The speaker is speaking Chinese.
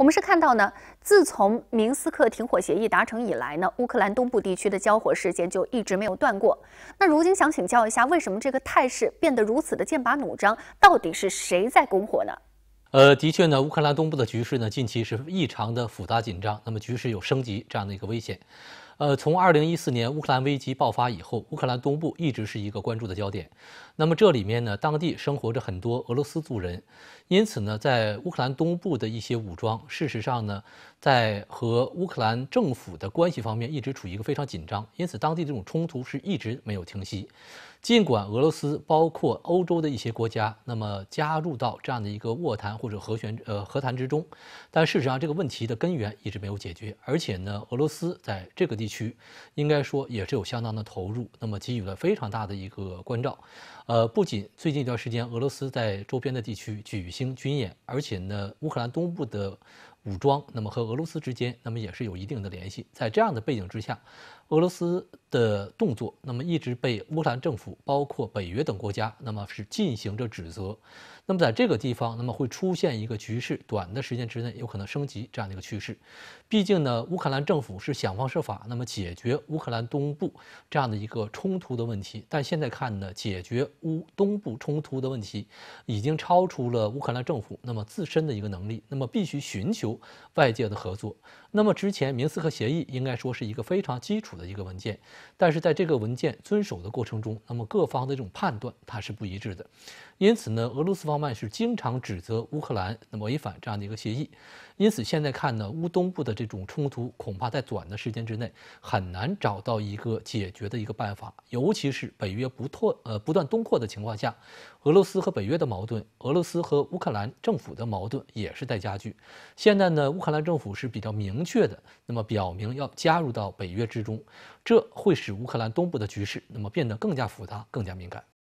我们是看到呢，自从明斯克停火协议达成以来呢，乌克兰东部地区的交火事件就一直没有断过。那如今想请教一下，为什么这个态势变得如此的剑拔弩张？到底是谁在拱火呢？呃，的确呢，乌克兰东部的局势呢，近期是异常的复杂紧张，那么局势有升级这样的一个危险。呃，从二零一四年乌克兰危机爆发以后，乌克兰东部一直是一个关注的焦点。那么这里面呢，当地生活着很多俄罗斯族人，因此呢，在乌克兰东部的一些武装，事实上呢，在和乌克兰政府的关系方面一直处于一个非常紧张，因此当地这种冲突是一直没有停息。尽管俄罗斯包括欧洲的一些国家，那么加入到这样的一个卧谈或者和旋呃和谈之中，但事实上这个问题的根源一直没有解决，而且呢，俄罗斯在这个地。区应该说也是有相当的投入，那么给予了非常大的一个关照。呃，不仅最近一段时间俄罗斯在周边的地区举行军演，而且呢，乌克兰东部的。武装那么和俄罗斯之间那么也是有一定的联系，在这样的背景之下，俄罗斯的动作那么一直被乌克兰政府包括北约等国家那么是进行着指责，那么在这个地方那么会出现一个局势，短的时间之内有可能升级这样的一个趋势，毕竟呢乌克兰政府是想方设法那么解决乌克兰东部这样的一个冲突的问题，但现在看呢解决乌东部冲突的问题已经超出了乌克兰政府那么自身的一个能力，那么必须寻求。外界的合作，那么之前明斯克协议应该说是一个非常基础的一个文件，但是在这个文件遵守的过程中，那么各方的这种判断它是不一致的，因此呢，俄罗斯方面是经常指责乌克兰那么违反这样的一个协议，因此现在看呢，乌东部的这种冲突恐怕在短的时间之内很难找到一个解决的一个办法，尤其是北约不拓呃不断东扩的情况下。俄罗斯和北约的矛盾，俄罗斯和乌克兰政府的矛盾也是在加剧。现在呢，乌克兰政府是比较明确的，那么表明要加入到北约之中，这会使乌克兰东部的局势那么变得更加复杂、更加敏感。